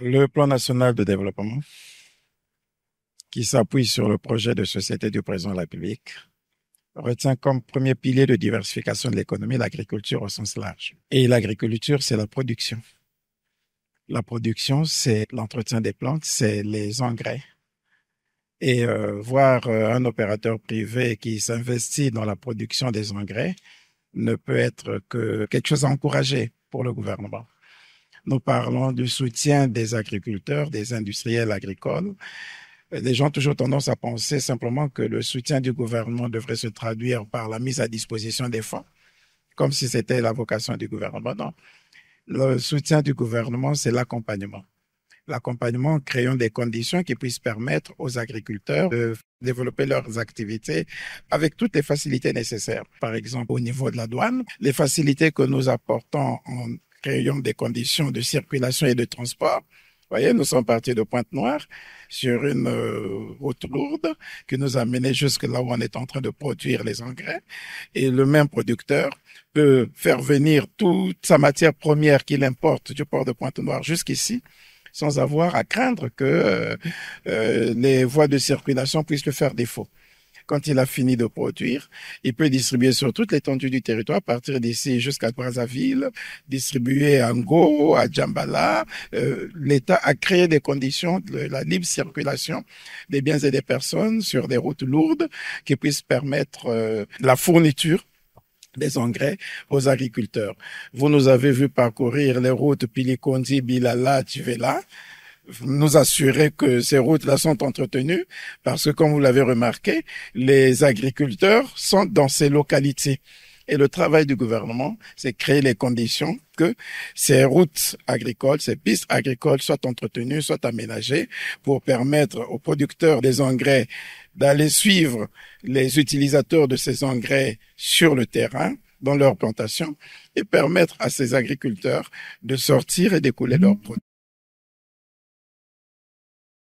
le plan national de développement qui s'appuie sur le projet de société du présent de la République retient comme premier pilier de diversification de l'économie l'agriculture au sens large. Et l'agriculture, c'est la production. La production, c'est l'entretien des plantes, c'est les engrais. Et euh, voir euh, un opérateur privé qui s'investit dans la production des engrais ne peut être que quelque chose à encourager pour le gouvernement. Nous parlons du soutien des agriculteurs, des industriels agricoles. Euh, les gens ont toujours tendance à penser simplement que le soutien du gouvernement devrait se traduire par la mise à disposition des fonds, comme si c'était la vocation du gouvernement. Non. Le soutien du gouvernement, c'est l'accompagnement l'accompagnement en créant des conditions qui puissent permettre aux agriculteurs de développer leurs activités avec toutes les facilités nécessaires. Par exemple, au niveau de la douane, les facilités que nous apportons en créant des conditions de circulation et de transport. Vous voyez, nous sommes partis de Pointe-Noire sur une euh, route lourde qui nous a menés jusque là où on est en train de produire les engrais. Et le même producteur peut faire venir toute sa matière première qu'il importe du port de Pointe-Noire jusqu'ici sans avoir à craindre que euh, euh, les voies de circulation puissent le faire défaut. Quand il a fini de produire, il peut distribuer sur toute l'étendue du territoire, à partir d'ici jusqu'à Brazzaville, distribuer à Ngo, à Djambala. Euh, L'État a créé des conditions de la libre circulation des biens et des personnes sur des routes lourdes qui puissent permettre euh, la fourniture des engrais aux agriculteurs. Vous nous avez vu parcourir les routes Pilikondi, Bilala, Tivela nous assurer que ces routes-là sont entretenues, parce que comme vous l'avez remarqué, les agriculteurs sont dans ces localités. Et le travail du gouvernement, c'est créer les conditions que ces routes agricoles, ces pistes agricoles soient entretenues, soient aménagées pour permettre aux producteurs des engrais d'aller suivre les utilisateurs de ces engrais sur le terrain dans leurs plantations, et permettre à ces agriculteurs de sortir et d'écouler leurs produits.